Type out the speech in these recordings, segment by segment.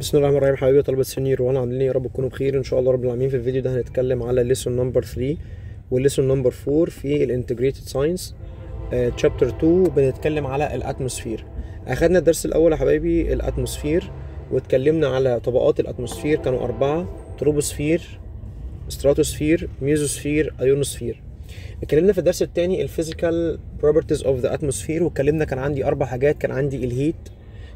بسم الله الرحمن الرحيم حبايبي طلبة سنير وانا عاملين يا رب تكونوا بخير ان شاء الله رب العالمين في الفيديو ده هنتكلم على ليسون نمبر 3 وليسون نمبر 4 في الانتجريتد ساينس تشابتر 2 بنتكلم على الاتموسفير اخدنا الدرس الاول يا حبايبي الاتموسفير واتكلمنا على طبقات الاتموسفير كانوا اربعه تروبوسفير ستراتوسفير ميزوسفير ايونوسفير اتكلمنا في الدرس الثاني الفيزيكال بروبرتيز اوف ذا اتموسفير واتكلمنا كان عندي اربع حاجات كان عندي الهيت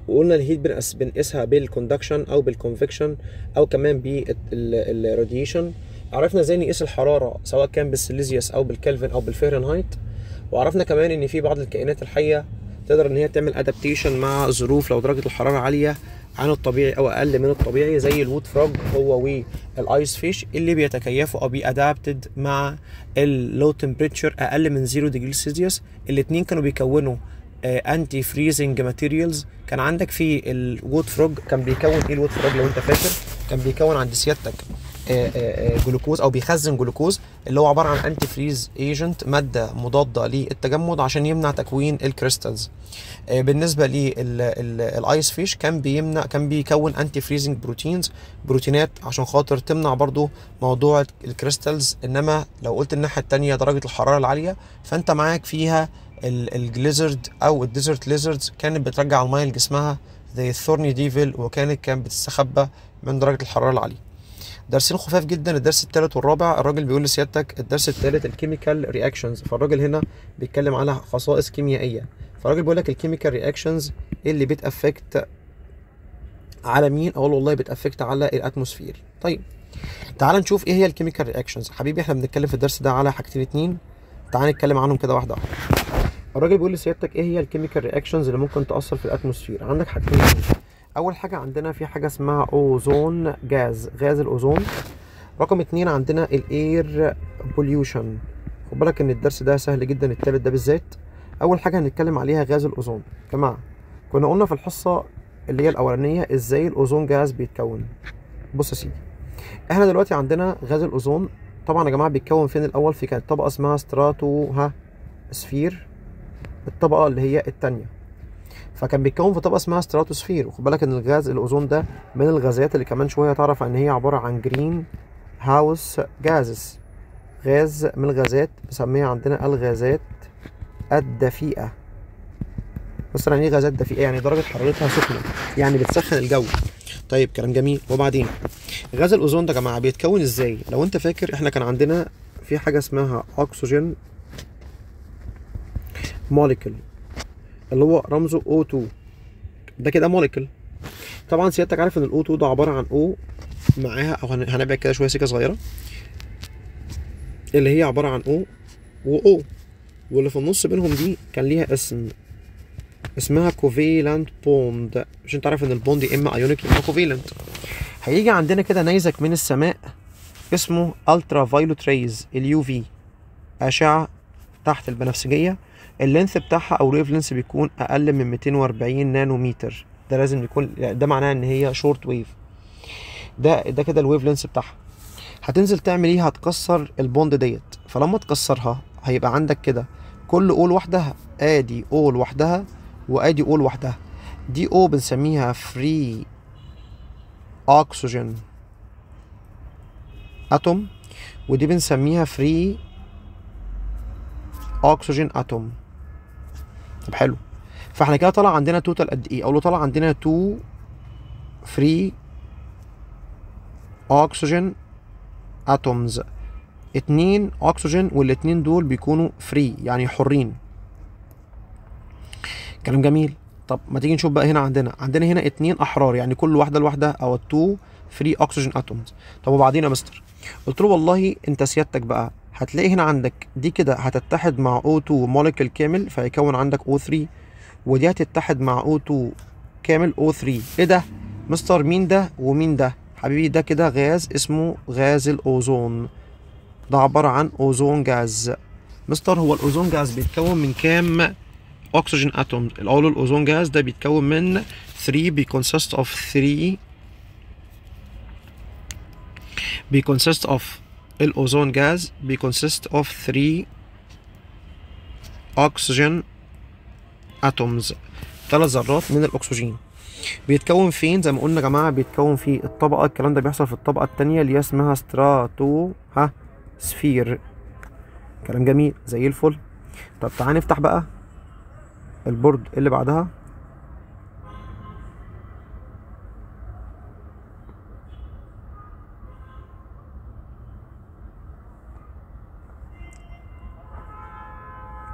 وقلنا الهيت بنقيسها بالكوندكشن او بالكونفكشن او كمان بالراديشن عرفنا ازاي نقيس الحراره سواء كان بالسيليزيوس او بالكلفن او بالفهرنهايت وعرفنا كمان ان في بعض الكائنات الحيه تقدر ان هي تعمل ادابتيشن مع ظروف لو درجه الحراره عاليه عن الطبيعي او اقل من الطبيعي زي الوود فروج هو والايس فيش اللي بيتكيفوا او بيادابتد مع اللو تمبريتشر اقل من 0 ديجري سيليزيوس الاثنين كانوا بيكونوا انتي فريزنج ماتيريالز كان عندك في الوود فروج كان بيكون ايه الوود فروج لو انت فاكر كان بيكون عند سيادتك آه، آه، آه، جلوكوز او بيخزن جلوكوز اللي هو عباره عن انتي فريز ايجنت ماده مضاده للتجمد عشان يمنع تكوين الكريستالز بالنسبه للايس فيش كان بيمنع كان بيكون انتي فريزنج بروتينز بروتينات عشان خاطر تمنع برضو موضوع الكريستالز انما لو قلت الناحيه الثانيه درجه الحراره العاليه فانت معاك فيها الجليزرد او الديزرت ليزردز كانت بترجع الميه لجسمها زي الثورني ديفل وكانت كانت بتستخبى من درجه الحراره العاليه درسين خفاف جدا الدرس الثالث والرابع الراجل بيقول لسيادتك الدرس الثالث الكيميكال رياكشنز فالراجل هنا بيتكلم على خصائص كيميائيه فالراجل بيقول لك الكيميكال رياكشنز اللي بتافكت على مين اقول والله بتافكت على الاتموسفير طيب تعال نشوف ايه هي الكيميكال رياكشنز حبيبي احنا بنتكلم في الدرس ده على حاجتين اتنين تعال نتكلم عنهم كده واحده واحده الراجل بيقول لسيادتك ايه هي الكيميكال رياكشنز اللي ممكن تاثر في الاتموسفير عندك حاجتين اول حاجه عندنا في حاجه اسمها اوزون جاز غاز الاوزون رقم اتنين عندنا الاير بوليوشن خد بالك ان الدرس ده سهل جدا التالت ده بالذات اول حاجه هنتكلم عليها غاز الاوزون جماعه كنا قلنا في الحصه اللي هي الاولانيه ازاي الاوزون جاز بيتكون بص يا سيدي احنا دلوقتي عندنا غاز الاوزون طبعا يا جماعه بيتكون فين الاول في كانت طبقه اسمها ستراتو ها سفير الطبقه اللي هي الثانيه فكان بيتكون في طبقه اسمها ستراتوسفير وخد بالك ان الغاز الاوزون ده من الغازات اللي كمان شويه تعرف ان هي عباره عن جرين هاوس جازز غاز من الغازات بنسميها عندنا الغازات الدفيئه مثلا ايه غازات دفيئه يعني درجه حرارتها سخنه يعني بتسخن الجو طيب كلام جميل وبعدين غاز الاوزون ده يا جماعه بيتكون ازاي لو انت فاكر احنا كان عندنا في حاجه اسمها اكسجين موليكل اللي هو رمزه O2 ده كده موليكل طبعا سيادتك عارف ان الاو 2 ده عباره عن او معاها او هنبعد كده شويه سكه صغيره اللي هي عباره عن او واو واللي في النص بينهم دي كان ليها اسم اسمها كوفيلانت بوند مش انت عارف ان البوند يا اما ايونيك يا اما كوفيلانت هيجي عندنا كده نيزك من السماء اسمه الترا فايلوت ريز اليو في اشعه تحت البنفسجيه اللينث بتاعها او الويف لينث بيكون اقل من 240 نانومتر ده لازم يكون ده معناه ان هي شورت ويف ده ده كده الويف لينث بتاعها هتنزل تعمل ايه هتكسر البوند ديت فلما تكسرها هيبقى عندك كده كل او لوحدها ادي او لوحدها وادي او لوحدها دي او بنسميها فري اكسجين اتوم ودي بنسميها فري اكسجين اتوم طب حلو فاحنا كده طلع عندنا توتال قد ايه او لو طلع عندنا 2 فري اكسجين اتومز اتنين اكسجين والاتنين دول بيكونوا فري يعني حرين كلام جميل طب ما تيجي نشوف بقى هنا عندنا عندنا هنا اتنين احرار يعني كل واحده لوحدها او التو فري اكسجين اتومز طب وبعدين يا مستر قلت له والله انت سيادتك بقى هتلاقي هنا عندك دي كده هتتحد مع O2 مولكيول كامل فيكون عندك O3 ودي هتتحد مع O2 كامل O3 ايه ده مستر مين ده ومين ده حبيبي ده كده غاز اسمه غاز الأوزون ده عبارة عن أوزون جاز مستر هو الأوزون جاز بيتكون من كام أكسجين أتوم الأول الأوزون جاز ده بيتكون من 3 بيكونسست أوف 3 بيكونسست أوف الأوزون جاز بيكونسيست اوف 3 أكسجين اتومز ثلاث ذرات من الاكسجين بيتكون فين زي ما قلنا يا جماعه بيتكون في الطبقه الكلام ده بيحصل في الطبقه الثانيه اللي هي اسمها ستراتو ها سفير كلام جميل زي الفل طب تعالى نفتح بقى البورد اللي بعدها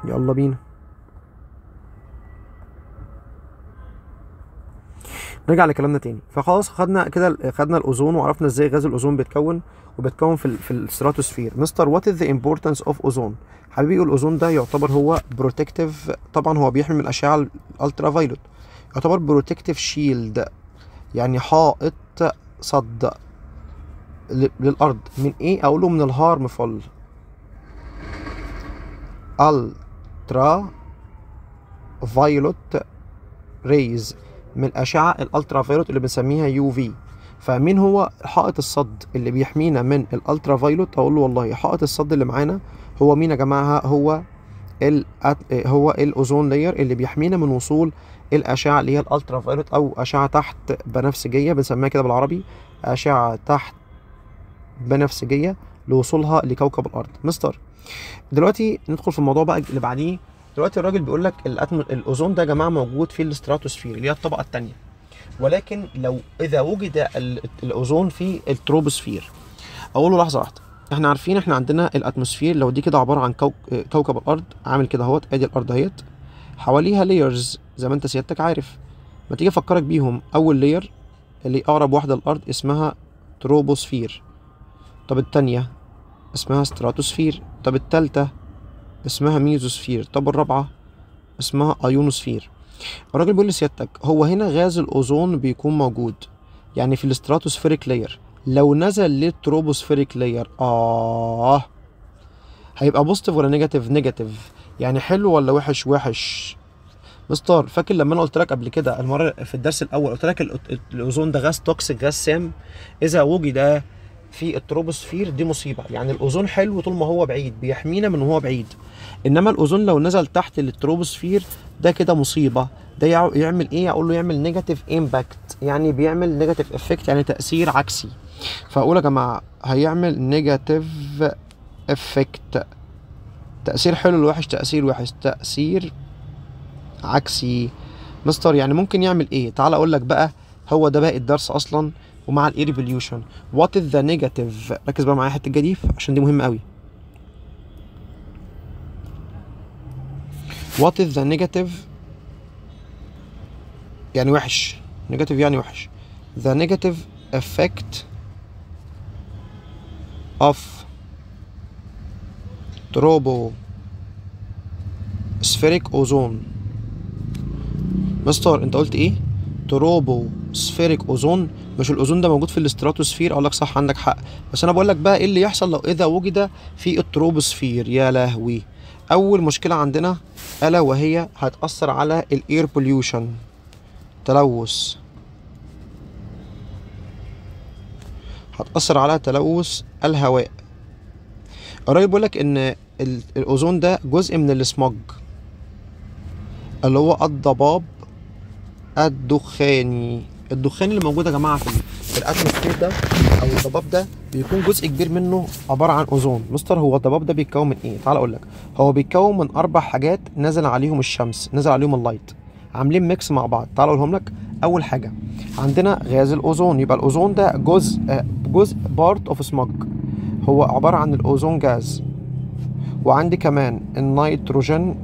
يلا بينا نرجع لكلامنا تاني فخلاص خدنا كده خدنا الاوزون وعرفنا ازاي غاز الاوزون بيتكون وبيتكون في في الستراتوسفير مستر وات از ذا امبورتنس اوف اوزون حبيبي الاوزون ده يعتبر هو بروتكتيف طبعا هو بيحمي من الاشعه الالترا فايلوت يعتبر بروتكتيف شيلد يعني حائط صد للارض من ايه اقوله من الهارمفول ال الالترا فايولوت ريز من الاشعه الالترا فايولوت اللي بنسميها يو في فمين هو حائط الصد اللي بيحمينا من الالترا فايولوت اقول له والله حائط الصد اللي معانا هو مين يا جماعه هو هو الاوزون لاير اللي بيحمينا من وصول الاشعه اللي هي الالترا فايولوت او اشعه تحت بنفسجيه بنسميها كده بالعربي اشعه تحت بنفسجيه لوصولها لكوكب الارض مستر دلوقتي ندخل في الموضوع بقى اللي بعديه دلوقتي الراجل بيقول لك الاتم الاوزون ده يا جماعه موجود في الاستراتوسفير اللي هي الطبقه الثانيه ولكن لو اذا وجد الاوزون في التروبوسفير اقول له لحظه واحده احنا عارفين احنا عندنا الاتموسفير لو دي كده عباره عن كوكب الارض عامل كده اهوت ادي الارض اهيت حواليها لايرز زي ما انت سيادتك عارف ما تيجي افكرك بيهم اول لاير اللي اقرب واحده للارض اسمها تروبوسفير طب التانية اسمها ستراتوسفير طب التالتة اسمها ميزوسفير طب الرابعة اسمها ايونوسفير الراجل بيقول لسيادتك هو هنا غاز الاوزون بيكون موجود يعني في الستراتوسفيريك لاير لو نزل للتروبوسفيريك لاير اه هيبقى بوزيتيف ولا نيجاتيف نيجاتيف يعني حلو ولا وحش وحش مستر فاكر لما انا قلت لك قبل كده المره في الدرس الاول قلت لك الاوزون ده غاز توكسيك غاز سام اذا وجد في التروبوسفير دي مصيبه يعني الاوزون حلو طول ما هو بعيد بيحمينا من هو بعيد انما الاوزون لو نزل تحت للتروبوسفير ده كده مصيبه ده يعمل ايه اقول له يعمل نيجاتيف امباكت يعني بيعمل نيجاتيف افكت يعني تاثير عكسي فاقول يا جماعه هيعمل نيجاتيف افكت تاثير حلو لوحش تاثير وحش تاثير عكسي مستر يعني ممكن يعمل ايه تعال اقول لك بقى هو ده باقي الدرس اصلا ومع الايريفوليوشن وات از ذا نيجاتيف ركز بقى معايا الحته دي عشان دي مهمه قوي وات از ذا نيجاتيف يعني وحش نيجاتيف يعني وحش ذا نيجاتيف افكت اوف تروبو سفيريك اوزون مستر انت قلت ايه تروبو سفيريك اوزون مش الاوزون ده موجود في الاستراتوسفير اقول لك صح عندك حق بس انا بقول لك بقى ايه اللي يحصل لو اذا وجد في التروبوسفير يا لهوي اول مشكله عندنا الا وهي هتاثر على الاير بوليوشن تلوث هتاثر على تلوث الهواء قريب بيقول لك ان الاوزون ده جزء من السموج اللي هو الضباب الدخاني الدخان اللي موجود يا جماعه في الاتموسفير ده او الضباب ده بيكون جزء كبير منه عباره عن اوزون مستر هو الضباب ده بيتكون من ايه تعال اقول لك هو بيتكون من اربع حاجات نازل عليهم الشمس نزل عليهم اللايت عاملين ميكس مع بعض تعال اقولهم لك اول حاجه عندنا غاز الاوزون يبقى الاوزون ده جزء جزء بارت اوف سموك هو عباره عن الاوزون جاز وعندي كمان النيتروجين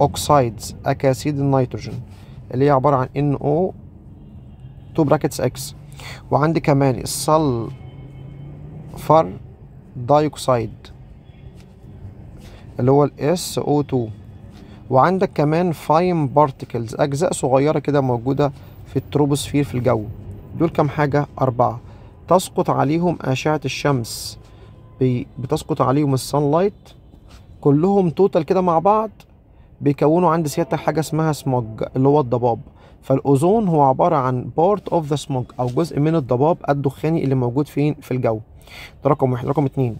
اوكسايدز اكاسيد النيتروجين اللي هي عباره عن NO 2 براكتس اكس وعندي كمان السلفر دايوكسيد اللي هو الاس او 2 وعندك كمان فاين بارتكلز اجزاء صغيره كده موجوده في التروبوسفير في الجو دول كام حاجه اربعه تسقط عليهم اشعه الشمس بتسقط عليهم لايت كلهم توتال كده مع بعض بيكونوا عند سيادتك حاجه اسمها سموج اللي هو الضباب فالاوزون هو عباره عن بارت اوف ذا سموج او جزء من الضباب الدخاني اللي موجود فين في الجو ده رقم واحد رقم اتنين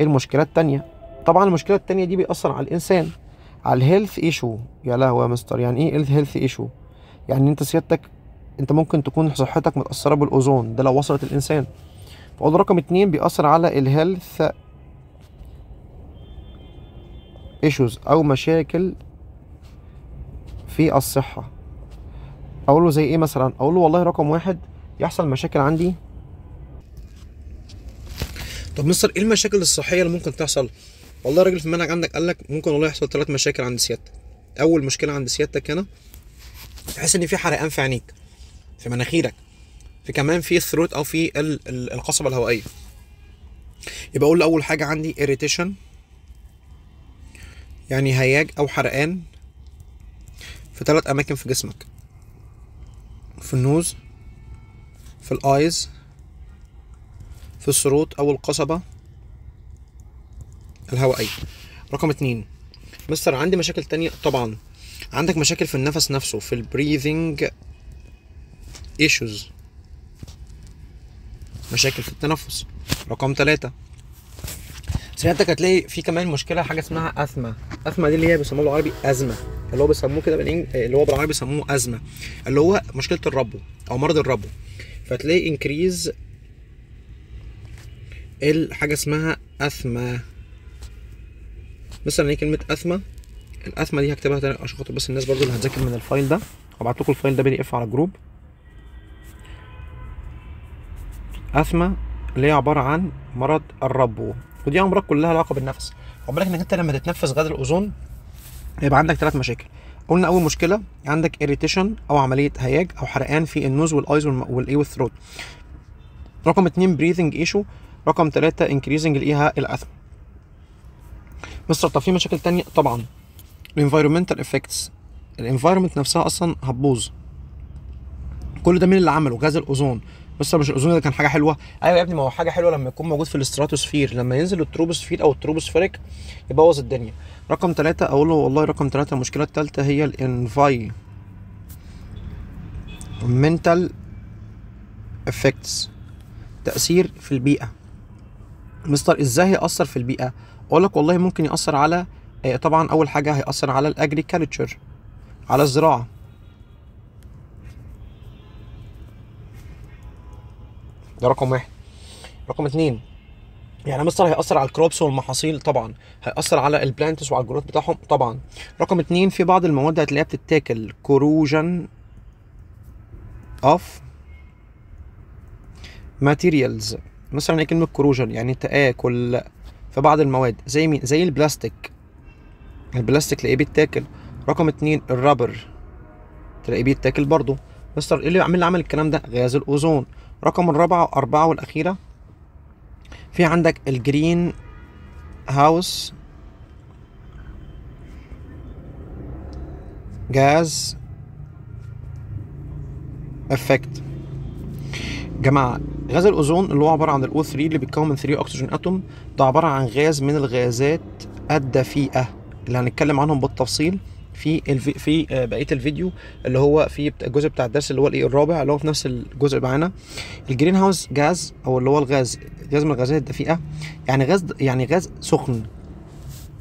ايه المشكله التانيه طبعا المشكله التانيه دي بيأثر على الانسان على الهيلث ايشو يا لهوي يا مستر يعني ايه هيلث ايشو يعني انت سيادتك انت ممكن تكون صحتك متاثره بالاوزون ده لو وصلت الانسان فقول رقم اتنين بيأثر على الهيلث ايشوز او مشاكل في الصحه اقول له زي ايه مثلا اقول له والله رقم واحد يحصل مشاكل عندي طب مستر ايه المشاكل الصحيه اللي ممكن تحصل والله راجل في المنهج عندك قال لك ممكن والله يحصل ثلاث مشاكل عند سيادتك اول مشكله عند سيادتك هنا تحس ان في حرقان في عينيك في مناخيرك في كمان في الثروت او في القصبه الهوائيه يبقى اقول له اول حاجه عندي اريتيشن يعني هياج او حرقان في ثلاث اماكن في جسمك في النوز في الايز في الصروت او القصبة الهوائية رقم اتنين مستر عندي مشاكل تانية طبعا عندك مشاكل في النفس نفسه في البريذنج ايشوز مشاكل في التنفس رقم ثلاثة سيادتك هتلاقي في كمان مشكلة حاجة اسمها أثمة أثمة دي اللي هي بيسموها بالعربي أزمة اللي هو بيسموه كده بالإنج... اللي هو بالعربي بيسموه ازمه اللي هو مشكله الربو او مرض الربو فتلاقي انكريز الحاجه اسمها اثما مثلا هي كلمه اثما الاثما دي هكتبها تاني عشان خاطر بس الناس برضو اللي هتذاكر من الفايل ده هبعت لكم الفايل ده بي دي اف على الجروب اثما اللي هي عباره عن مرض الربو ودي امراض كلها علاقه بالنفس خد بالك انك انت لما تتنفس غاز الاوزون هيبقى عندك ثلاث مشاكل قلنا اول مشكله عندك اريتيشن او عمليه هياج او حرقان في النوز والايز والايه والثروت رقم اتنين بريثنج ايشو رقم ثلاثة انكريزنج الايهاء الاثم مستر طب في مشاكل تانية طبعا الانفيرومنتال افكتس الانفيرومنت نفسها اصلا هتبوظ كل ده مين اللي عمله غاز الاوزون بس مش اظن ده كان حاجه حلوه ايوه يا ابني ما هو حاجه حلوه لما يكون موجود في الاستراتوسفير لما ينزل التروبوسفير او التروبوسفيريك يبوظ الدنيا رقم ثلاثة اقول له والله رقم ثلاثة المشكله الثالثه هي الانفاي منتال افكتس تاثير في البيئه مستر ازاي هيأثر في البيئه اقول لك والله ممكن يأثر على آه، طبعا اول حاجه هيأثر على الاجريكالتشر على الزراعه ده رقم واحد رقم اتنين يعني مستر هيأثر على الكروبس والمحاصيل طبعا هيأثر على البلانتس وعلى الجروث بتاعهم طبعا رقم اتنين في بعض المواد هتلاقيها بتتاكل كروجن اوف ماتيريالز مثلا هي كلمة كروجن يعني تآكل في بعض المواد زي مين زي البلاستيك البلاستيك تلاقيه بيتاكل رقم اتنين الرابر تلاقيه بيتاكل برضه مستر ايه اللي عمل عمل الكلام ده غاز الاوزون رقم الرابعة أربعة والأخيرة في عندك الجرين هاوس جاز افكت جماعة غاز الأوزون اللي هو عبارة عن الأو 3 اللي بيتكون من 3 أكسجين أتوم ده عبارة عن غاز من الغازات الدفيئة اللي هنتكلم عنهم بالتفصيل في الفي في آه، بقيه الفيديو اللي هو في الجزء بتاع الدرس اللي هو الايه الرابع اللي هو في نفس الجزء معانا الجرين هاوس جاز او اللي هو الغاز غاز من الغازات الدفيئه يعني غاز يعني غاز سخن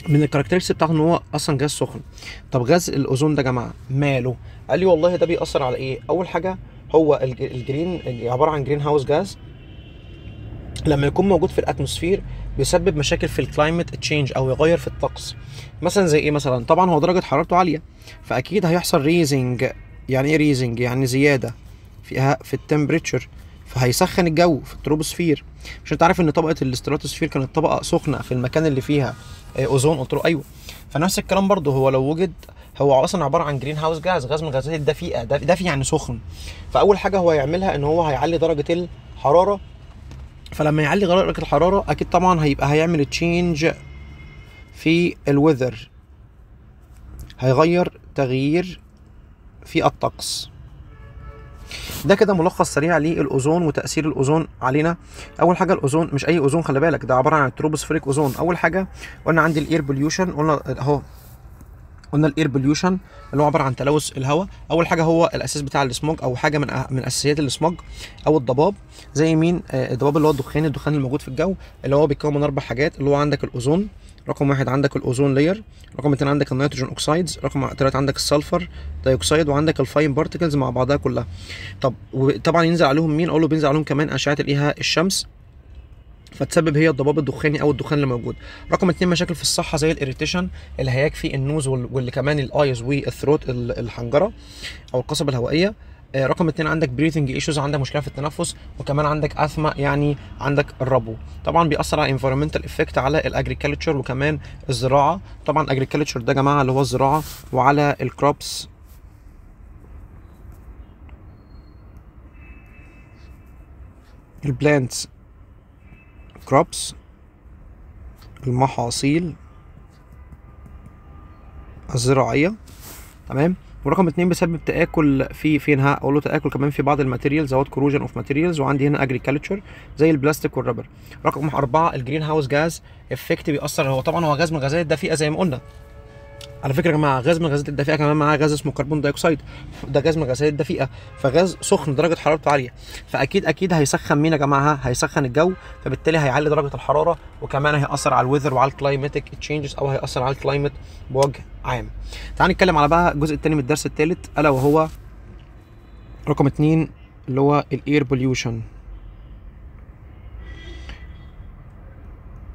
من الكاركترستكس بتاعته ان هو اصلا غاز سخن طب غاز الاوزون ده يا جماعه ماله قال لي والله ده بيأثر على ايه اول حاجه هو الجرين عباره عن جرين هاوس جاز لما يكون موجود في الاتموسفير بيسبب مشاكل في الكلايمت تشينج او يغير في الطقس مثلا زي ايه مثلا طبعا هو درجه حرارته عاليه فاكيد هيحصل ريزنج يعني ايه ريزنج يعني زياده في في التمبريتشر فهيسخن الجو في التروبوسفير مش انت عارف ان طبقه الاستراتوسفير كانت طبقه سخنه في المكان اللي فيها آه، اوزون قلت له ايوه فنفس الكلام برضه هو لو وجد هو اصلا عباره عن جرين هاوس جاز غاز من الغازات الدفيئه دافي يعني سخن فاول حاجه هو هيعملها ان هو هيعلي درجه الحراره فلما يعلي درجه الحراره اكيد طبعا هيبقى هيعمل تشينج في الوذر هيغير تغيير في الطقس ده كده ملخص سريع للاوزون وتاثير الاوزون علينا اول حاجه الاوزون مش اي اوزون خلي بالك ده عباره عن التروبوسفيريك اوزون اول حاجه قلنا عندي الاير بوليوشن قلنا اهو قلنا الاير بوليوشن اللي هو عباره عن تلوث الهواء اول حاجه هو الاساس بتاع السموج او حاجه من أه-، من اساسيات السموج او الضباب زي مين آه، الضباب اللي هو الدخان الدخان الموجود في الجو اللي هو بيتكون من اربع حاجات اللي هو عندك الاوزون رقم واحد عندك الاوزون لاير رقم اتنين عندك النيتروجين اوكسايدز رقم تلاتة عندك السلفر دايوكسيد وعندك الفاين بارتكلز مع بعضها كلها طب وطبعا ينزل عليهم مين اقول له بينزل عليهم كمان اشعه الايه الشمس فتسبب هي الضباب الدخاني او الدخان اللي موجود رقم اثنين مشاكل في الصحه زي الاريتيشن في النوز واللي كمان الايز والثروت الحنجره او القصبه الهوائيه آه، رقم اثنين عندك بريثنج ايشوز عندك مشكله في التنفس وكمان عندك اثما يعني عندك الربو طبعا بيأثر على انفيرمنتال افكت على الاجريكلتشر وكمان الزراعه طبعا الاجريكلتشر ده يا جماعه اللي هو الزراعه وعلى الكروبس البلانتس crops المحاصيل الزراعية تمام ورقم اتنين بسبب تآكل في في انهاء له تآكل كمان في بعض الماتيريالز اوت كروجن اوف ماتيريالز وعندي هنا اجريكلتشر زي البلاستيك والربر رقم اربعة الجرين هاوس جاز افكت بيأثر هو طبعا هو غاز من الغازات الدفيئة زي ما قلنا على فكره يا جماعه غاز من الغازات الدفيئه كمان معاه غاز اسمه كربون دايوكسيد ده غاز من الغازات الدفيئه فغاز سخن درجه حرارته عاليه فاكيد اكيد هيسخن مين يا جماعه هيسخن الجو فبالتالي هيعلي درجه الحراره وكمان هياثر على الويذر وعلى الكلايماتيك تشينجز او هياثر على الكلايمت بوجه عام تعال نتكلم على بقى الجزء الثاني من الدرس الثالث الا وهو رقم اثنين اللي هو الاير بوليوشن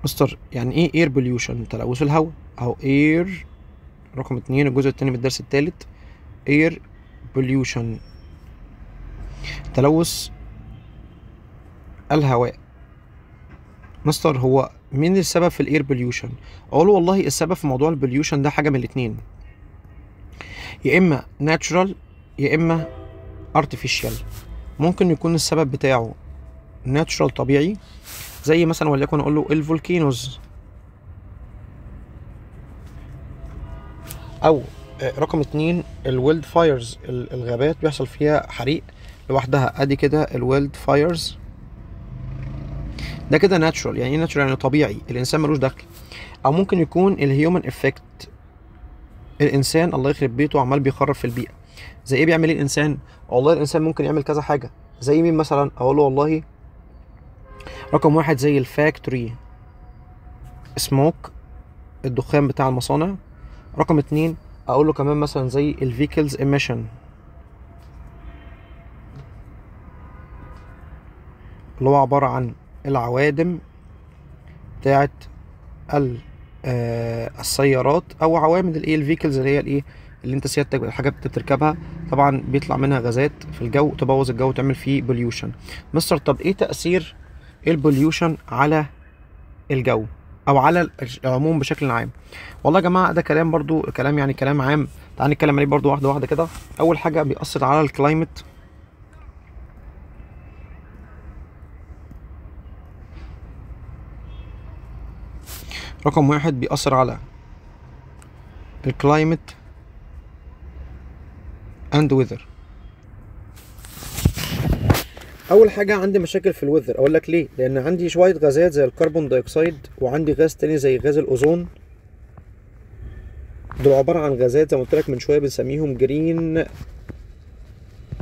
مستر يعني ايه اير بوليوشن تلوث الهواء او اير رقم اتنين الجزء التاني من الدرس التالت air pollution تلوث الهواء مستر هو مين السبب في الاير بوليوشن اقول والله السبب في موضوع البوليوشن ده حاجه من الاتنين يا اما ناتشرال يا اما ارتفيشال ممكن يكون السبب بتاعه ناتشرال طبيعي زي مثلا وليكن اقول له الفولكينوز او آه، رقم اتنين الويلد فايرز الغابات بيحصل فيها حريق لوحدها ادي كده الويلد فايرز ده كده ناتشورال يعني ايه ناتشورال يعني طبيعي الانسان ملوش دخل او ممكن يكون الهيومن افكت الانسان الله يخرب بيته عمال بيخرب في البيئه زي ايه بيعمل ايه الانسان والله الانسان ممكن يعمل كذا حاجه زي مين مثلا اقول له والله رقم واحد زي الفاكتوري سموك الدخان بتاع المصانع رقم اتنين اقول له كمان مثلا زي الفيكلز ايميشن اللي هو عبارة عن العوادم بتاعت آه، السيارات او عوامل الايه الفيكلز اللي هي الايه اللي انت سيادتك الحاجه بتركبها طبعا بيطلع منها غازات في الجو تبوظ الجو وتعمل فيه بوليوشن مستر طب ايه تاثير البوليوشن على الجو او على العموم بشكل عام والله يا جماعه ده كلام برضو كلام يعني كلام عام تعال نتكلم عليه برضو واحده واحده كده اول حاجه بيأثر على الكلايمت رقم واحد بيأثر على الكلايمت اند ويذر اول حاجه عندي مشاكل في الوذر اقول لك ليه لان عندي شويه غازات زي الكربون دايوكسيد وعندي غاز تاني زي غاز الاوزون دول عباره عن غازات زي ما قلت لك من شويه بنسميهم جرين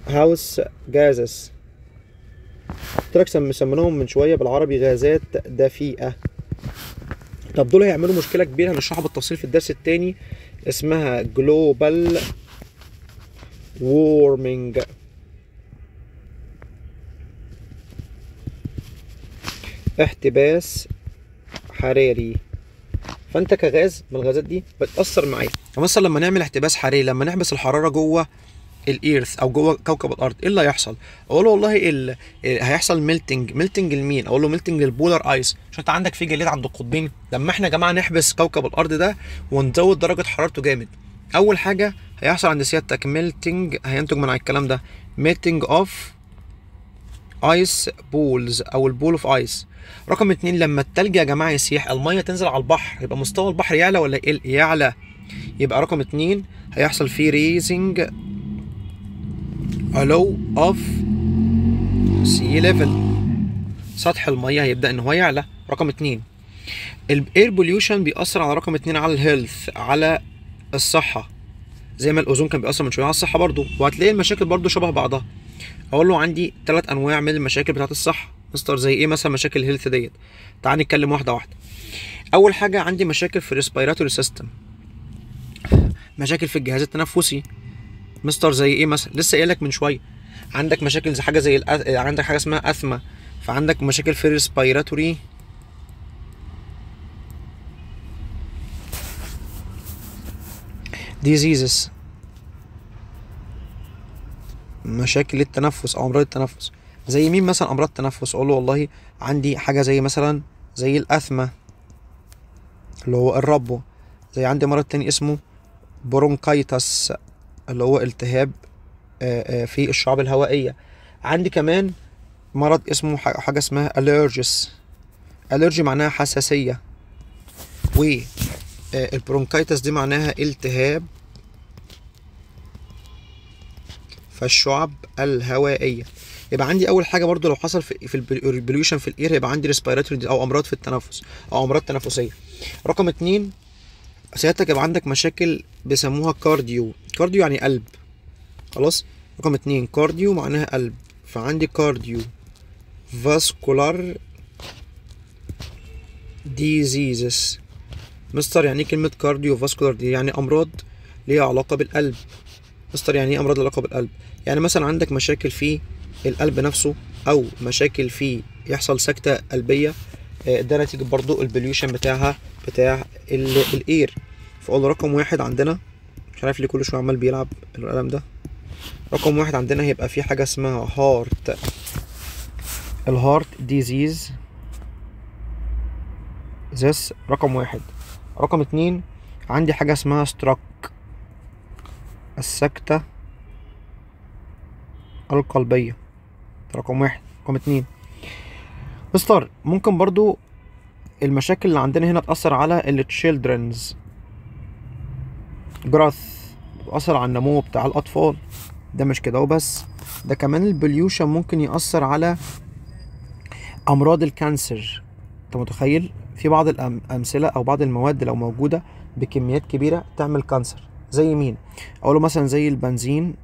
هاوس جازس قلت لك سميناهم من شويه بالعربي غازات دفيئه طب دول هيعملوا مشكله كبيره هنشرحها بالتفصيل في الدرس التاني اسمها جلوبال وورمنج احتباس حراري فانت كغاز من الغازات دي بتاثر معايا فمثلا لما نعمل احتباس حراري لما نحبس الحراره جوه الايرث او جوه كوكب الارض ايه اللي هيحصل اقول له والله ال... هيحصل ميلتنج ميلتنج لمين اقول له ميلتنج للبولر ايس عشان انت عندك في جليد عند القطبين لما احنا يا جماعه نحبس كوكب الارض ده ونزود درجه حرارته جامد اول حاجه هيحصل عند سيادتك ميلتنج هينتج من على الكلام ده ميلتنج اوف ايس بولز او البول اوف ايس رقم اتنين لما التلج يا جماعه يسيح الميه تنزل على البحر يبقى مستوى البحر يعلى ولا يقل إيه؟ يعلى يبقى رقم اتنين هيحصل فيه ريزنج الو اوف سي ليفل سطح الميه هيبدا ان هو يعلى رقم اتنين الاير بوليوشن بيأثر على رقم اتنين على الهيلث على الصحه زي ما الاوزون كان بيأثر من شويه على الصحه برضه وهتلاقي المشاكل برضه شبه بعضها اقول له عندي ثلاث انواع من المشاكل بتاعت الصحه مستر زي ايه مثلا مشاكل الهيلث ديت تعال نتكلم واحده واحده اول حاجه عندي مشاكل في الريسبيراتوري سيستم مشاكل في الجهاز التنفسي مستر زي ايه مثلا لسه قايل لك من شويه عندك مشاكل زي حاجه زي الأ... عندك حاجه اسمها اثما فعندك مشاكل في الريسبيراتوري ديزيزز مشاكل التنفس او امراض التنفس زي مين مثلا امراض تنفس اقول له والله عندي حاجه زي مثلا زي الاثمه اللي هو الربو زي عندي مرض تاني اسمه برونكايتس اللي هو التهاب آه، آه، في الشعب الهوائيه عندي كمان مرض اسمه حاجه اسمها اليرجس اليرجي معناها حساسيه و آه، البرونكايتس دي معناها التهاب فالشعب الهوائيه يبقى عندي اول حاجه برضو لو حصل في في البوليوشن في الاير هيبقى عندي ريسبيراتوري او امراض في التنفس او امراض تنفسيه رقم اتنين سيادتك يبقى عندك مشاكل بيسموها كارديو كارديو يعني قلب خلاص رقم اتنين كارديو معناها قلب فعندي كارديو فاسكولار ديزيزز مستر يعني ايه كلمة كارديو فاسكولار دي يعني أمراض ليها علاقة بالقلب مستر يعني ايه أمراض ليها علاقة بالقلب يعني مثلا عندك مشاكل في القلب نفسه او مشاكل فيه يحصل سكته قلبيه آه، ده نتيجه برضو البليوشن بتاعها بتاع الاير فقول رقم واحد عندنا مش عارف ليه كل شويه عمال بيلعب القلم ده رقم واحد عندنا هيبقى في حاجه اسمها هارت الهارت ديزيز ذس رقم واحد رقم اتنين عندي حاجة اسمها ستراك السكتة القلبية رقم واحد رقم اتنين مستر ممكن برضو المشاكل اللي عندنا هنا تأثر على التشيلدرنز جراث تأثر على النمو بتاع الأطفال ده مش كده وبس ده كمان البليوشن ممكن يأثر على أمراض الكانسر أنت متخيل في بعض الأمثلة أو بعض المواد لو موجودة بكميات كبيرة تعمل كانسر زي مين؟ أقوله مثلا زي البنزين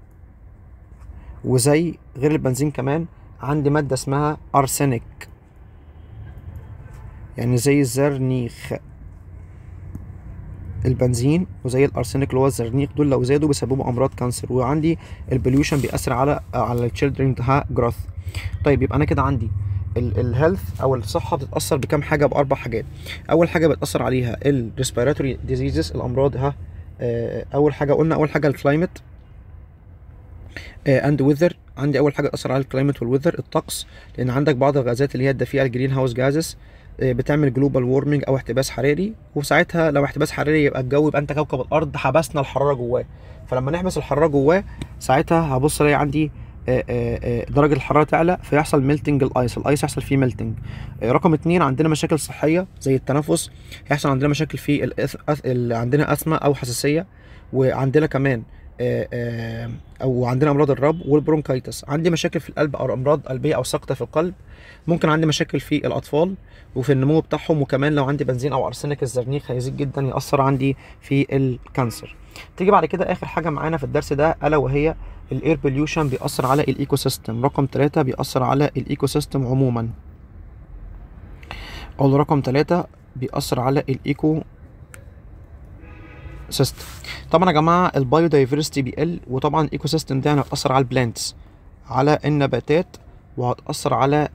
وزي غير البنزين كمان عندي مادة اسمها أرسنك يعني زي الزرنيخ البنزين وزي الارسنك اللي هو الزرنيخ دول لو زادوا بيسببوا امراض كانسر وعندي البوليوشن بيأثر على على التشيلدرن ها جروث طيب يبقى انا كده عندي الهيلث او الصحه بتتاثر بكام حاجه باربع حاجات اول حاجه بتاثر عليها الريسبيراتوري ديزيزز الامراض ها آه، اول حاجه قلنا اول حاجه الكلايمت اند ويذر عندي اول حاجه اثر على الكلايمت والويذر الطقس لان عندك بعض الغازات اللي هي الدفيئه الجرين هاوس جازز بتعمل جلوبال وورمنج او احتباس حراري وساعتها لو احتباس حراري يبقى الجو يبقى انت كوكب الارض حبسنا الحراره جواه فلما نحبس الحراره جواه ساعتها هبص الاقي عندي آه، آه، آه، درجة الحرارة تعلى فيحصل ميلتنج الايس، الايس يحصل فيه ميلتنج. رقم اتنين عندنا مشاكل صحية زي التنفس، هيحصل عندنا مشاكل في الأث... عندنا اسما أو حساسية، وعندنا كمان آه، آه، او عندنا امراض الرب والبرونكايتس عندي مشاكل في القلب او امراض قلبيه او سقطه في القلب ممكن عندي مشاكل في الاطفال وفي النمو بتاعهم وكمان لو عندي بنزين او ارسنك الزرنيخ هيزيد جدا ياثر عندي في الكانسر تيجي بعد كده اخر حاجه معانا في الدرس ده الا وهي الاير بوليوشن بيأثر على الايكو سيستم رقم ثلاثة بيأثر على الايكو سيستم عموما او رقم ثلاثة بيأثر على الايكو سيستم طبعا يا جماعه البايو دايفرستي بيقل وطبعا الايكو سيستم ده هيتاثر على البلانتس على النباتات وهتاثر على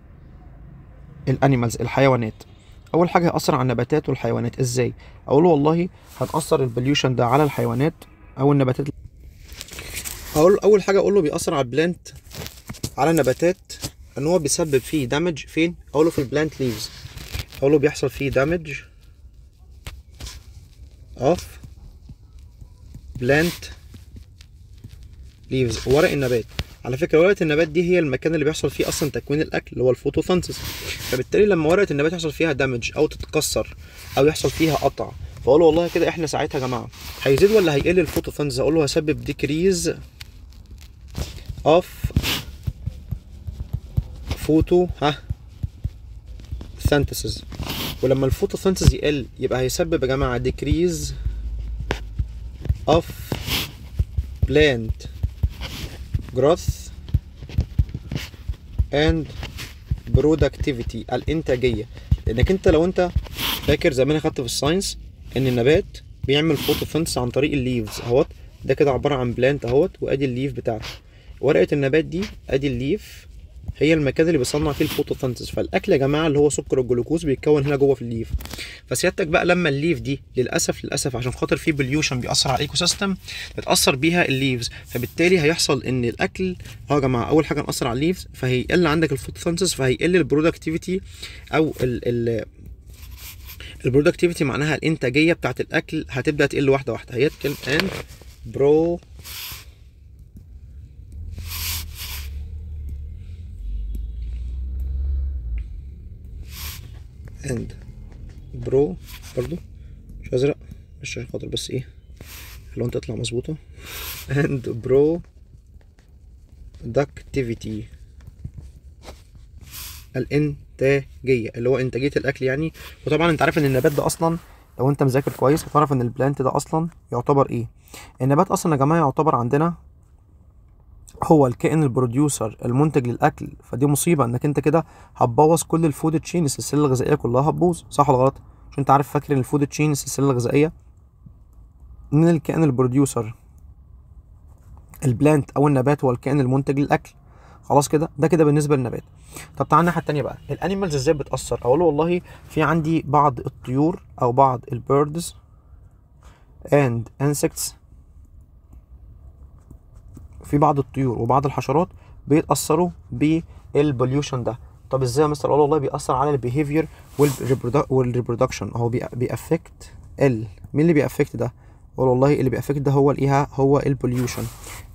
الانيمالز الحيوانات اول حاجه هيأثر على النباتات والحيوانات ازاي اقول والله هتأثر البوليوشن ده على الحيوانات او النباتات اقول اول حاجه اقول له بيأثر على البلانت على النباتات ان هو بيسبب فيه دامج فين اقول له في البلانت ليفز اقول له بيحصل فيه دامج اوف أه؟ بلانت ليفز ورق النبات على فكره ورقه النبات دي هي المكان اللي بيحصل فيه اصلا تكوين الاكل اللي هو الفوتوسنتس فبالتالي لما ورقه النبات يحصل فيها دامج او تتكسر او يحصل فيها قطع فاقول له والله كده احنا ساعتها يا جماعه هيزيد ولا هيقل الفوتوسنتس اقول له هسبب ديكريز اوف فوتو ها سنتسز ولما الفوتوسنتز يقل يبقى هيسبب يا جماعه ديكريز of plant growth and productivity الانتاجيه لانك انت لو انت فاكر زمان خدت في الساينس ان النبات بيعمل فوتوسنس عن طريق الليفز اهوت ده كده عباره عن بلانت اهوت وادي الليف بتاعته ورقه النبات دي ادي الليف هي المكان اللي بيصنع فيه الفوتوسنتز فالاكل يا جماعه اللي هو سكر الجلوكوز بيتكون هنا جوه في الليف فسيادتك بقى لما الليف دي للاسف للاسف عشان خاطر في بليوشن بيأثر على الايكو سيستم بتأثر بيها الليفز فبالتالي هيحصل ان الاكل اه يا جماعه اول حاجه نأثر على الليفز فهيقل عندك الفوتوسنتز فهيقل البرودكتيفيتي او ال ال البرودكتيفيتي معناها الانتاجيه بتاعت الاكل هتبدا تقل واحده واحده هيتكلم ان برو اند برو برضو مش ازرق مش عشان خاطر بس ايه اللون تطلع مظبوطه اند برو دكتيفيتي الانتاجيه اللي هو انتاجيه الاكل يعني وطبعا انت عارف ان النبات ده اصلا لو انت مذاكر كويس هتعرف ان البلانت ده اصلا يعتبر ايه النبات اصلا يا جماعه يعتبر عندنا هو الكائن البروديوسر المنتج للاكل فدي مصيبه انك انت كده هتبوظ كل الفود تشين السلسله الغذائيه كلها هتبوظ صح ولا غلط مش انت عارف فاكر ان الفود تشين السلسله الغذائيه من الكائن البروديوسر البلانت او النبات هو الكائن المنتج للاكل خلاص كده ده كده بالنسبه للنبات طب تعالى الناحيه الثانيه بقى الانيمالز ازاي بتاثر اقول له والله في عندي بعض الطيور او بعض البيردز اند انسكتس في بعض الطيور وبعض الحشرات بيتاثروا بالبوليوشن ده طب ازاي مثلا اقول والله بيأثر على البيهيفير والريبرودكشن هو بيأفكت ال مين اللي بيأفكت ده؟ اقول والله اللي بيأفكت ده هو الايه هو البوليوشن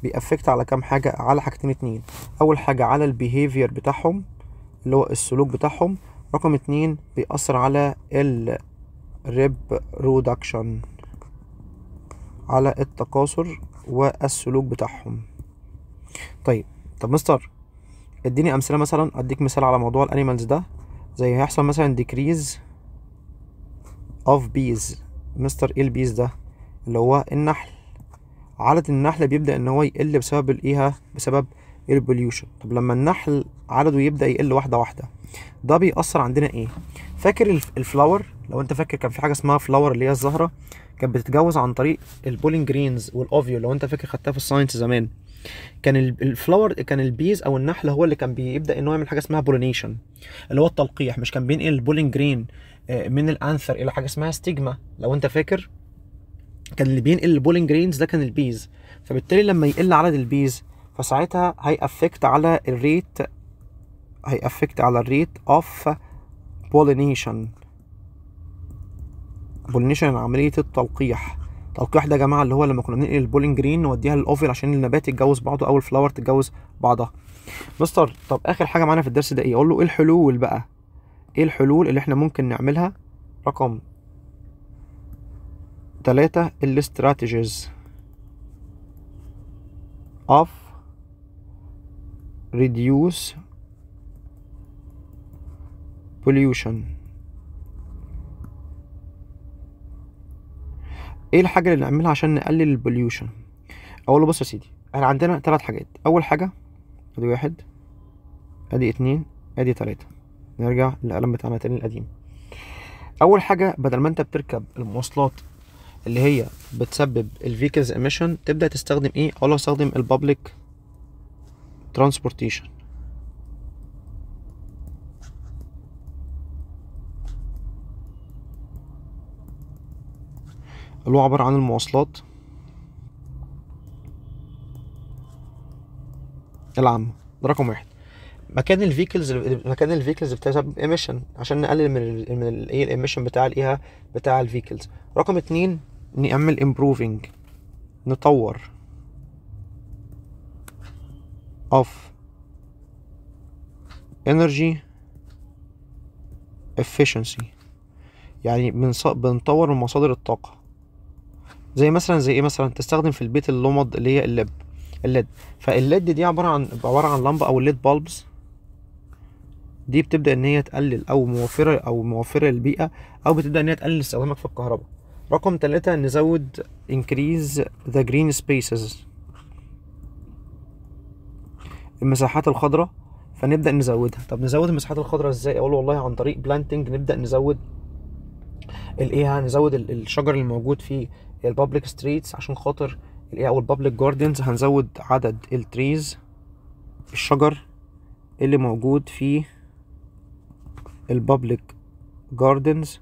بيأفكت على كام حاجه على حاجتين اتنين اول حاجه على البيهيفير بتاعهم اللي هو السلوك بتاعهم رقم اتنين بيأثر على الريبرودكشن على التكاثر والسلوك بتاعهم طيب طب مستر اديني امثله مثلا اديك مثال على موضوع الانيمالز ده زي هيحصل مثلا ديكريز اوف بيز مستر ايه البيز ده اللي هو النحل عدد النحل بيبدا ان هو يقل بسبب الايه بسبب البوليوشن طب لما النحل عدده يبدا يقل واحده واحده ده بيأثر عندنا ايه فاكر الفلاور لو انت فاكر كان في حاجه اسمها فلاور اللي هي الزهره كانت بتتجوز عن طريق البولين جرينز والاوفيو لو انت فاكر خدتها في الساينس زمان كان الفلاور كان البيز او النحل هو اللي كان بيبدا ان هو يعمل حاجه اسمها بولينيشن اللي هو التلقيح مش كان بينقل البولين آه، جرين من الانثر الى حاجه اسمها ستيجما لو انت فاكر كان اللي بينقل البولين جرينز ده كان البيز فبالتالي لما يقل عدد البيز فساعتها هيأفكت على الريت هيأفكت على الريت اوف بولينيشن بولينيشن عمليه التلقيح التوقيع ده يا جماعه اللي هو لما كنا بننقل البولينج جرين نوديها للاوفل عشان النبات يتجوز بعضه او الفلاور تتجوز بعضها مستر طب اخر حاجه معانا في الدرس ده ايه اقول له ايه الحلول بقى ايه الحلول اللي احنا ممكن نعملها رقم ثلاثة الاستراتيجيز of reduce pollution ايه الحاجه اللي نعملها عشان نقلل البوليوشن اول بص يا سيدي احنا عندنا ثلاث حاجات اول حاجه ادي واحد ادي اتنين ادي تلاته نرجع للقلم بتاعنا تاني القديم اول حاجه بدل ما انت بتركب المواصلات اللي هي بتسبب الفيكلز اميشن تبدا تستخدم ايه اقول استخدم البابليك ترانسبورتيشن اللي هو عبارة عن المواصلات العامة ده رقم واحد مكان الفيكلز مكان الفيكلز بتسبب ايميشن عشان نقلل من الـ من الايه الايميشن بتاع الايه بتاع الفيكلز رقم اتنين نعمل امبروفنج نطور اوف انرجي efficiency يعني بنطور من مصادر الطاقة زي مثلا زي ايه مثلا تستخدم في البيت اللمض اللي هي اللب الليد فالليد دي عباره عن عباره عن لمبه او الليد بالبس دي بتبدا ان هي تقلل او موفره او موفره للبيئه او بتبدا ان هي تقلل استخدامك في الكهرباء رقم ثلاثة نزود increase the green spaces المساحات الخضراء فنبدا نزودها طب نزود المساحات الخضراء ازاي اقول والله عن طريق بلانتنج نبدا نزود الايه نزود الشجر اللي موجود في هي البابليك ستريتس عشان خاطر الايه او البابليك جاردنز هنزود عدد التريز الشجر اللي موجود في البابليك جاردنز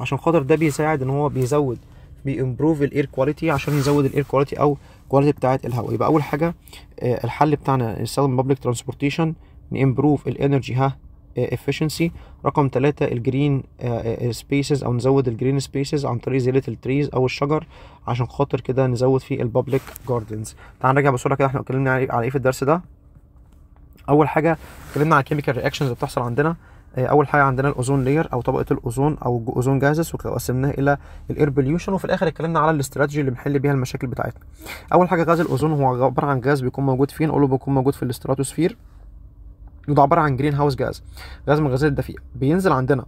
عشان خاطر ده بيساعد ان هو بيزود بيمبروف الاير كواليتي عشان يزود الاير كواليتي او كواليتي بتاعه الهواء يبقى اول حاجه آه، الحل بتاعنا نستخدم بابليك ترانسبورتيشن نمبروف الانرجي ها efficiency رقم ثلاثة الجرين سبيسز او نزود الجرين سبيسز عن طريق زيادة التريز او الشجر عشان خاطر كده نزود في البابليك جاردنز تعال نرجع بسرعة كده احنا اتكلمنا إيه- على ايه في الدرس ده اول حاجة اتكلمنا على الكيميكال رياكشنز اللي بتحصل عندنا آه، اول حاجه عندنا الاوزون لير او طبقه الاوزون او اوزون جازس وقسمناها الى الاير بوليوشن وفي الاخر اتكلمنا على الاستراتيجي اللي بنحل بيها المشاكل بتاعتنا اول حاجه غاز الاوزون هو عباره عن غاز بيكون موجود فين نقول بيكون موجود في الاستراتوسفير وده عباره عن جرين هاوس جاز غاز من الغازات الدفيئه بينزل عندنا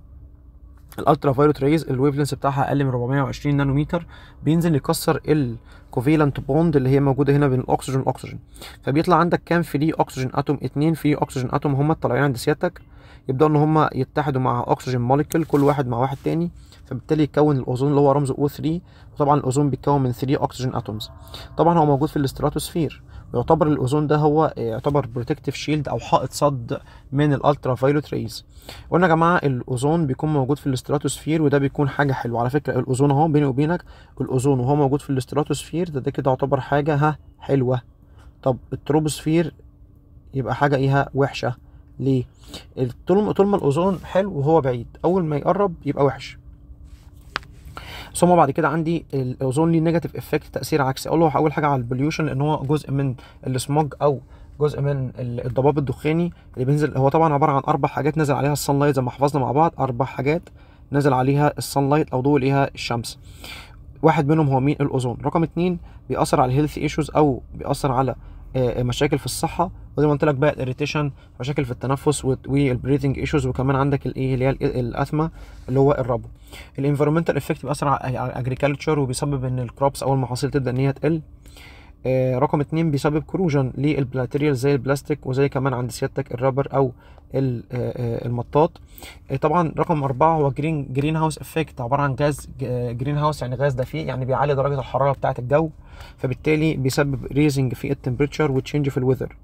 الالترا فايلوت ريز الويف لينس بتاعها اقل من 420 نانومتر بينزل يكسر الكوفيلنت بوند اللي هي موجوده هنا بين الاكسجين والاكسجين فبيطلع عندك كام فري اكسجين اتوم اثنين فري اكسجين اتوم هم طالعين عند سيادتك يبداوا ان هم يتحدوا مع اكسجين موليكيول كل واحد مع واحد تاني فبالتالي يكون الاوزون اللي هو رمزه O3 وطبعا الاوزون بيتكون من 3 اكسجين اتومز طبعا هو موجود في الاستراتوسفير يعتبر الاوزون ده هو يعتبر بروتكتيف شيلد او حائط صد من الالترا فايلوت ريز قلنا يا جماعه الاوزون بيكون موجود في الاستراتوسفير وده بيكون حاجه حلوه على فكره الاوزون اهو بيني وبينك الاوزون وهو موجود في الاستراتوسفير ده, ده كده يعتبر حاجه ها حلوه طب التروبوسفير يبقى حاجه ايها وحشه ليه طول ما الاوزون حلو وهو بعيد اول ما يقرب يبقى وحش ثم بعد كده عندي الاوزون ليه نيجاتيف افكت تاثير عكسي اقول له اول حاجه على البوليوشن لان هو جزء من السموج او جزء من الضباب الدخاني اللي بينزل هو طبعا عباره عن اربع حاجات نزل عليها الصن لايت زي ما حفظنا مع بعض اربع حاجات نزل عليها الصن لايت او ضوء ليها الشمس واحد منهم هو مين الاوزون رقم اتنين بيأثر على الهيلث ايشوز او بيأثر على آه، آه، مشاكل في الصحه وزي ما قلت لك بقى الاريتيشن مشاكل في التنفس والبريثنج ايشوز وكمان عندك الايه اللي هي الاثما اللي هو الربو الانفيرومنتال افكت بيأثر على الاجريكلتشر وبيسبب ان الكروبس او المحاصيل تبدا ان هي تقل آه، رقم اتنين بيسبب كروجن للبلاتيريال زي البلاستيك وزي كمان عند سيادتك الرابر او آه، آه، المطاط طبعا رقم اربعة هو جرين جرين هاوس افكت عبارة عن غاز جرين هاوس يعني غاز دفيء يعني بيعلي درجة الحرارة بتاعة الجو فبالتالي بيسبب ريزنج في التمبريتشر وتشينج في الويذر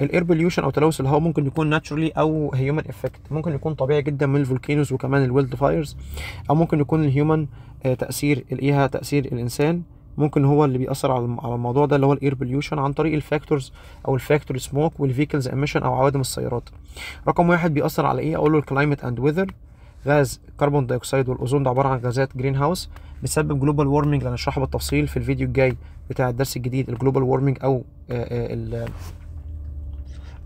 الاير بوليوشن او تلوث الهواء ممكن يكون ناتشورالي او هيومن افكت ممكن يكون طبيعي جدا من الفولكينوز وكمان الويلد فايرز او ممكن يكون الهيومن تاثير ليها تاثير الانسان ممكن هو اللي بيأثر على على الموضوع ده اللي هو الاير بوليوشن عن طريق الفاكتورز او الفاكتور سموك والفيكلز اميشن او عوادم السيارات رقم واحد بيأثر على ايه اقول له الكلايمت اند ويذر غاز كربون دايوكسيد والاوزون ده عباره عن غازات جرين هاوس بيسبب جلوبال وورمنج هنشرحه بالتفصيل في الفيديو الجاي بتاع الدرس الجديد الجلوبال وورمنج او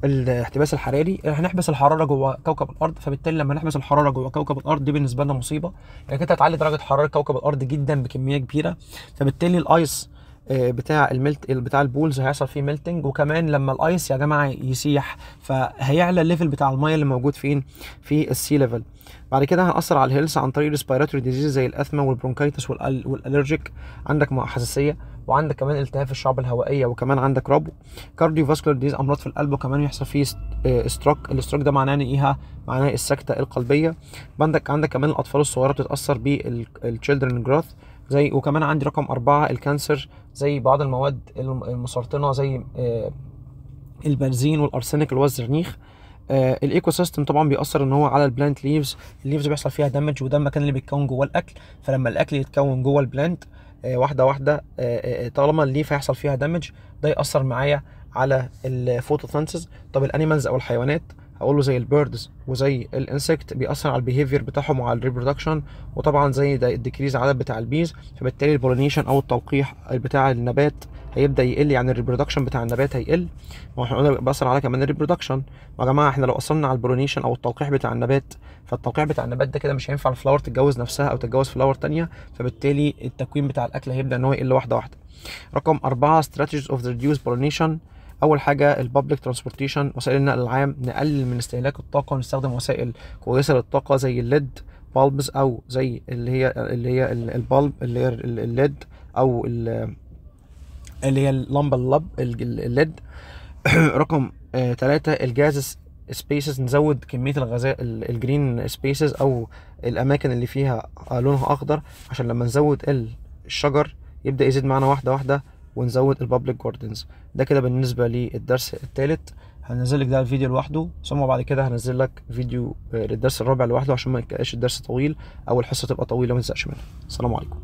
الاحتباس الحراري آه، هنحبس الحراره جوه كوكب الارض فبالتالي لما نحبس الحراره جوه كوكب الارض دي بالنسبه لنا مصيبه يعني كده هتعلي درجه حراره كوكب الارض جدا بكميه كبيره فبالتالي الايس آه، بتاع الملت بتاع البولز هيحصل فيه ميلتنج وكمان لما الايس يا جماعه يسيح فهيعلى الليفل بتاع الميه اللي موجود فين في السي ليفل بعد كده هنأثر على الهيلث عن طريق ريسبيراتوري ديزيز زي الاثما والبرونكايتس والالرجيك عندك حساسيه وعندك كمان التهاب الشعب الهوائيه وكمان عندك ربو كارديو فاسكولار ديز امراض في القلب وكمان يحصل فيه استراك آه، الاستراك ده معناه ايه معناه السكته القلبيه عندك عندك كمان الاطفال الصغيره بتتاثر بالتشيلدرن جروث زي وكمان عندي رقم أربعة الكانسر زي بعض المواد المسرطنة زي آه، البنزين والأرسنك اللي هو الزرنيخ آه الايكو سيستم طبعا بيأثر ان هو على البلانت ليفز الليفز بيحصل فيها دامج وده المكان اللي بيتكون جوه الاكل فلما الاكل يتكون جوه البلانت آه، واحده واحده آه، آه، طالما الليف هيحصل فيها دامج ده ياثر معايا على سنسز طب الانيمالز او الحيوانات هقول له زي البيردز وزي الانسكت بيأثر على البيهيفير بتاعهم وعلى الريبرودكشن وطبعا زي ده الديكريز عدد بتاع البيز فبالتالي البولينيشن او التلقيح بتاع النبات هيبدا يقل يعني الريبرودكشن بتاع النبات هيقل ما احنا قلنا بيأثر على كمان الريبرودكشن يا جماعه احنا لو اثرنا على البرونيشن او التلقيح بتاع النبات فالتوقيع بتاع النبات ده كده مش هينفع الفلاور تتجوز نفسها او تتجوز فلاور تانية فبالتالي التكوين بتاع الاكل هيبدا ان هو يقل واحده واحده رقم أربعة strategies of ريديوس pollination اول حاجه الببليك ترانسبورتيشن وسائل النقل العام نقلل من استهلاك الطاقه ونستخدم وسائل كويسه للطاقه زي الليد بالبز او زي اللي هي اللي هي البالب اللي هي الليد او اللي هي اللمبه اللب الليد رقم ثلاثة آه، الجاز سبيسز نزود كميه الغذاء الجرين سبيسز او الاماكن اللي فيها لونها اخضر عشان لما نزود الشجر يبدا يزيد معانا واحده واحده ونزود البابليك جاردنز ده كده بالنسبه للدرس الثالث هنزل لك ده الفيديو لوحده ثم بعد كده هنزل لك فيديو آه، للدرس الرابع لوحده عشان ما يبقاش الدرس طويل او الحصه تبقى طويله ما تزهقش منها السلام عليكم